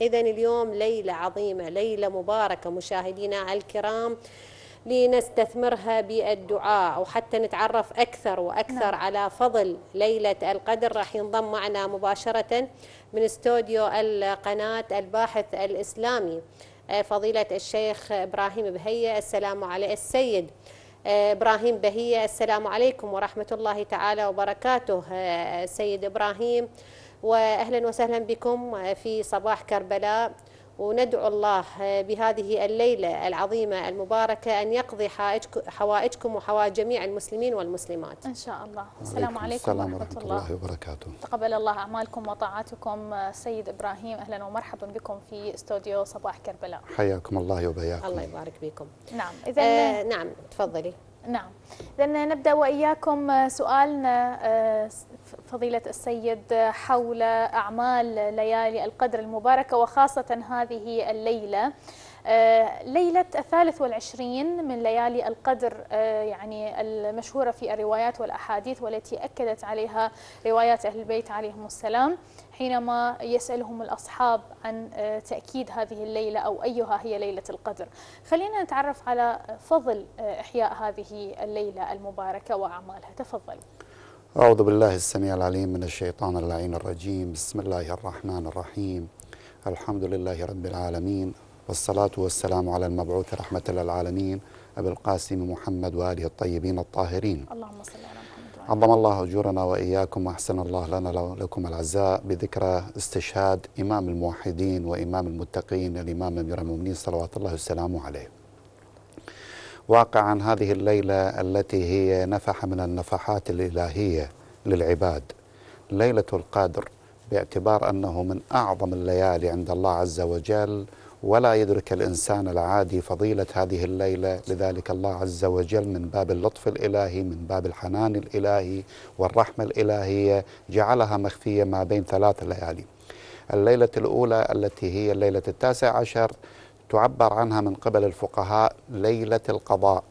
إذا اليوم ليلة عظيمة ليلة مباركة مشاهدينا الكرام لنستثمرها بالدعاء وحتى نتعرف أكثر وأكثر نعم. على فضل ليلة القدر راح ينضم معنا مباشرة من استوديو القناة الباحث الإسلامي فضيلة الشيخ إبراهيم بهية السلام عليكم السيد إبراهيم بهية السلام عليكم ورحمة الله تعالى وبركاته آه، سيد إبراهيم وأهلا وسهلا بكم آه، في صباح كربلاء وندعو الله بهذه الليلة العظيمة المباركة أن يقضي حوائجكم وحوائج جميع المسلمين والمسلمات إن شاء الله السلام عليكم السلام ورحمة, ورحمة الله. الله وبركاته تقبل الله أعمالكم وطاعاتكم سيد إبراهيم أهلا ومرحبا بكم في استوديو صباح كربلاء حياكم الله وبياكم الله يبارك بكم نعم آه، إذا آه نعم تفضلي نعم إذا نبدأ وإياكم آه، سؤالنا آه، فضيلة السيد آه، حول أعمال ليالي القدر المباركة وخاصة هذه الليلة آه، ليلة الثالث والعشرين من ليالي القدر آه، يعني المشهورة في الروايات والأحاديث والتي أكدت عليها روايات أهل البيت عليهم السلام حينما يسألهم الأصحاب عن آه، تأكيد هذه الليلة أو أيها هي ليلة القدر خلينا نتعرف على فضل إحياء هذه الليلة المباركة وأعمالها تفضل أعوذ بالله السميع العليم من الشيطان اللعين الرجيم بسم الله الرحمن الرحيم الحمد لله رب العالمين والصلاة والسلام على المبعوث رحمة للعالمين أبي القاسم محمد وآله الطيبين الطاهرين اللهم صل على محمد عظم الله أجورنا وإياكم وأحسن الله لنا لكم الأعزاء بذكرى استشهاد إمام الموحدين وإمام المتقين الإمام أمير المؤمنين صلوات الله والسلام عليه واقعا هذه الليلة التي هي نفحة من النفحات الإلهية للعباد ليلة القدر باعتبار أنه من أعظم الليالي عند الله عز وجل ولا يدرك الإنسان العادي فضيلة هذه الليلة لذلك الله عز وجل من باب اللطف الإلهي من باب الحنان الإلهي والرحمة الإلهية جعلها مخفية ما بين ثلاث ليالي الليلة الأولى التي هي الليلة التاسع عشر تعبر عنها من قبل الفقهاء ليلة القضاء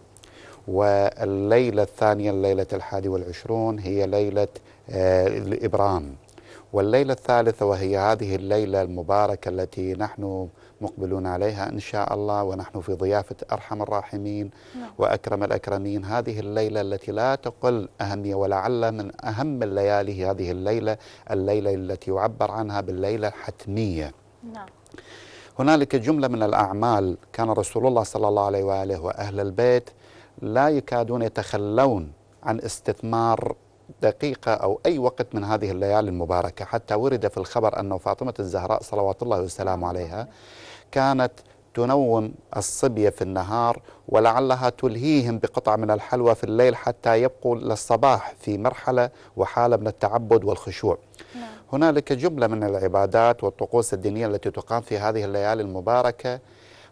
والليلة الثانية الليلة الحادي والعشرون هي ليلة آه، الإبرام والليلة الثالثة وهي هذه الليلة المباركة التي نحن مقبلون عليها إن شاء الله ونحن في ضيافة أرحم الراحمين نعم. وأكرم الأكرمين هذه الليلة التي لا تقل أهمية ولعل من أهم الليالي هذه الليلة الليلة التي يعبر عنها بالليلة الحتمية نعم. هنالك جملة من الأعمال كان رسول الله صلى الله عليه وآله وأهل البيت لا يكادون يتخلون عن استثمار دقيقة أو أي وقت من هذه الليالي المباركة حتى ورد في الخبر أن فاطمة الزهراء صلوات الله والسلام عليها كانت تنوم الصبية في النهار ولعلها تلهيهم بقطع من الحلوى في الليل حتى يبقوا للصباح في مرحلة وحالة من التعبد والخشوع نعم. هنالك جملة من العبادات والطقوس الدينية التي تقام في هذه الليالي المباركة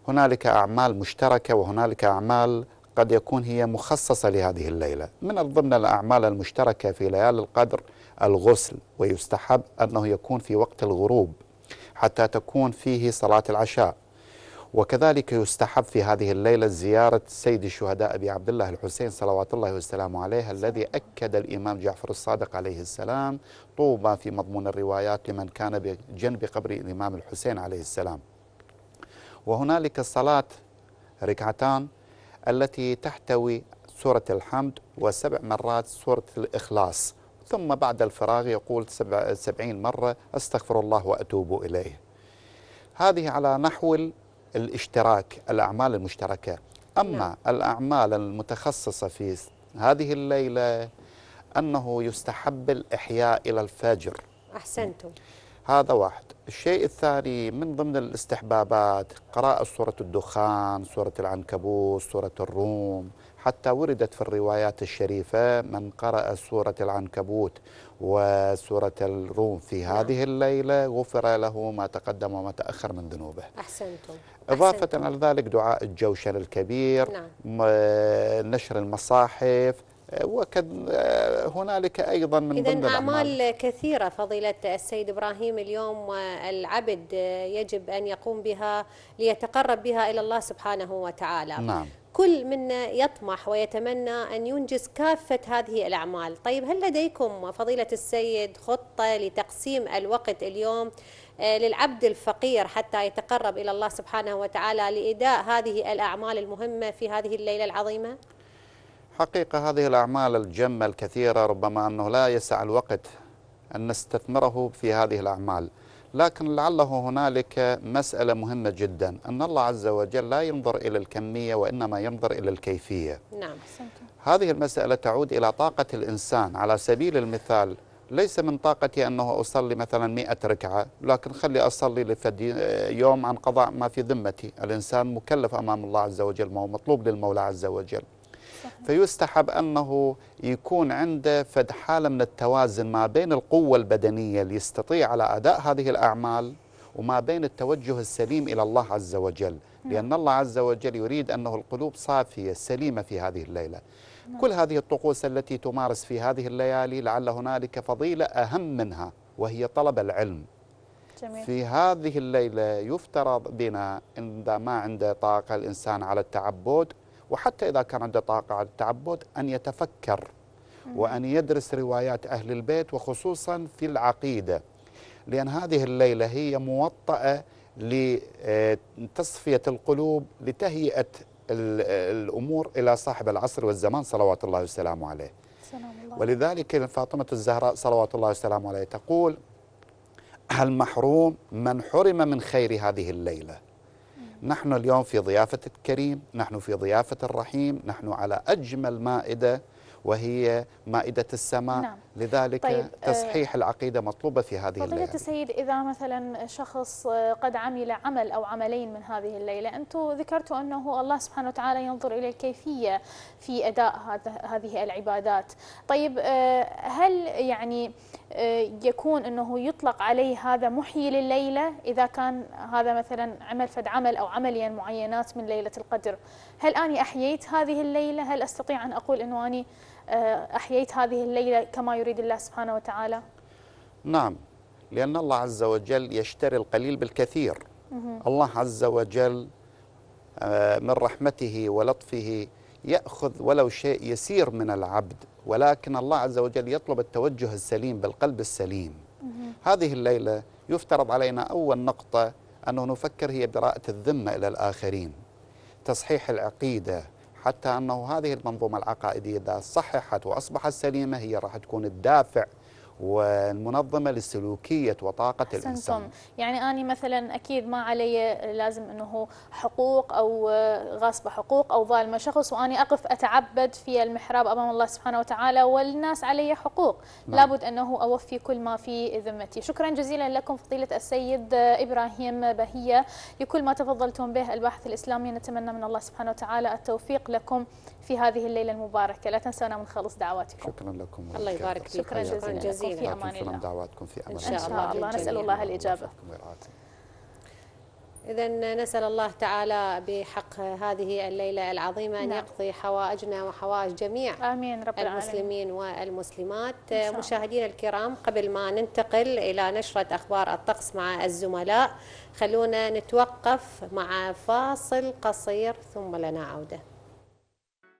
هنالك أعمال مشتركة وهنالك أعمال قد يكون هي مخصصة لهذه الليلة من ضمن الأعمال المشتركة في ليالي القدر الغسل ويستحب أنه يكون في وقت الغروب حتى تكون فيه صلاة العشاء وكذلك يستحب في هذه الليلة زيارة سيد الشهداء أبي عبد الله الحسين صلوات الله وسلامه عليه الذي أكد الإمام جعفر الصادق عليه السلام طوبى في مضمون الروايات لمن كان بجنب قبر الإمام الحسين عليه السلام وهنالك الصلاة ركعتان التي تحتوي سورة الحمد وسبع مرات سورة الإخلاص ثم بعد الفراغ يقول سبع سبعين مرة أستغفر الله وأتوب إليه هذه على نحو الاشتراك الأعمال المشتركة أما نعم. الأعمال المتخصصة في هذه الليلة أنه يستحب الإحياء إلى الفجر أحسنتم هذا واحد الشيء الثاني من ضمن الاستحبابات قراءة سورة الدخان سورة العنكبوت سورة الروم حتى وردت في الروايات الشريفة من قرأ سورة العنكبوت وسورة الروم في نعم. هذه الليلة غفر له ما تقدم وما تأخر من ذنوبه أحسنتم إضافة على ذلك دعاء الجوشن الكبير نعم. نشر المصاحف وكان هنالك ايضا من ضمن اعمال الأعمال. كثيره فضيله السيد ابراهيم اليوم العبد يجب ان يقوم بها ليتقرب بها الى الله سبحانه وتعالى نعم. كل منا يطمح ويتمنى أن ينجز كافة هذه الأعمال طيب هل لديكم فضيلة السيد خطة لتقسيم الوقت اليوم آه، للعبد الفقير حتى يتقرب إلى الله سبحانه وتعالى لإداء هذه الأعمال المهمة في هذه الليلة العظيمة؟ حقيقة هذه الأعمال الجمة الكثيرة ربما أنه لا يسع الوقت أن نستثمره في هذه الأعمال لكن لعله هنالك مسألة مهمة جدا أن الله عز وجل لا ينظر إلى الكمية وإنما ينظر إلى الكيفية نعم هذه المسألة تعود إلى طاقة الإنسان على سبيل المثال ليس من طاقتي أنه أصلي مثلا مئة ركعة لكن خلي أصلي لفدي يوم عن قضاء ما في ذمتي الإنسان مكلف أمام الله عز وجل ما هو مطلوب للمولى عز وجل فيستحب أنه يكون عنده فد حالة من التوازن ما بين القوة البدنية اللي يستطيع على أداء هذه الأعمال وما بين التوجه السليم إلى الله عز وجل نعم. لأن الله عز وجل يريد أنه القلوب صافية سليمة في هذه الليلة نعم. كل هذه الطقوس التي تمارس في هذه الليالي لعل هنالك فضيلة أهم منها وهي طلب العلم جميل. في هذه الليلة يفترض بنا إذا ما عنده طاقة الإنسان على التعبد وحتى إذا كان عنده طاقة على التعبد أن يتفكر وأن يدرس روايات أهل البيت وخصوصا في العقيدة لأن هذه الليلة هي موطأة لتصفية آه، القلوب لتهيئة آه، الأمور إلى صاحب العصر والزمان صلوات الله وسلامه عليه الله. ولذلك فاطمة الزهراء صلوات الله وسلامه عليه تقول المحروم من حرم من خير هذه الليلة نحن اليوم في ضيافة الكريم نحن في ضيافة الرحيم نحن على أجمل مائدة وهي مائدة السماء نعم. لذلك طيب آه، تصحيح العقيدة مطلوبة في هذه الليلة فضيلة السيد إذا مثلا شخص آه، قد عمل عمل أو عملين من هذه الليلة أنتم ذكرتوا أنه الله سبحانه وتعالى ينظر إلى الكيفية في أداء هذه العبادات طيب آه، هل يعني آه، يكون انه يطلق عليه هذا محيي لليله اذا كان هذا مثلا عمل فد عمل او عمليا معينات من ليله القدر، هل اني احييت هذه الليله؟ هل استطيع ان اقول انه اني آه، احييت هذه الليله كما يريد الله سبحانه وتعالى؟ نعم لان الله عز وجل يشتري القليل بالكثير. الله عز وجل آه، من رحمته ولطفه يأخذ ولو شيء يسير من العبد ولكن الله عز وجل يطلب التوجه السليم بالقلب السليم هذه الليلة يفترض علينا أول نقطة أنه نفكر هي براءة الذمة إلى الآخرين تصحيح العقيدة حتى أنه هذه المنظومة العقائدية إذا صححت وأصبحت سليمة هي راح تكون الدافع والمنظمه للسلوكيه وطاقه أحسنتم. الانسان يعني اني مثلا اكيد ما علي لازم انه حقوق او غصب حقوق او ظالمه شخص واني اقف اتعبد في المحراب امام الله سبحانه وتعالى والناس علي حقوق نعم. لابد انه اوفي كل ما في ذمتي شكرا جزيلا لكم فضيله السيد ابراهيم بهيه لكل ما تفضلتم به الباحث الاسلامي نتمنى من الله سبحانه وتعالى التوفيق لكم في هذه الليله المباركه لا تنسونا من خلص دعواتكم شكرا لكم الله يبارك فيك شكرا جزيلا في امان الله دعواتكم في امان الله ان شاء الله نسال الله الاجابه إذا نسأل الله تعالى بحق هذه الليلة العظيمة أن نعم. يقضي حوائجنا وحوائج جميع آمين رب المسلمين والمسلمات مشاهدينا الكرام قبل ما ننتقل إلى نشرة أخبار الطقس مع الزملاء خلونا نتوقف مع فاصل قصير ثم لنا عوده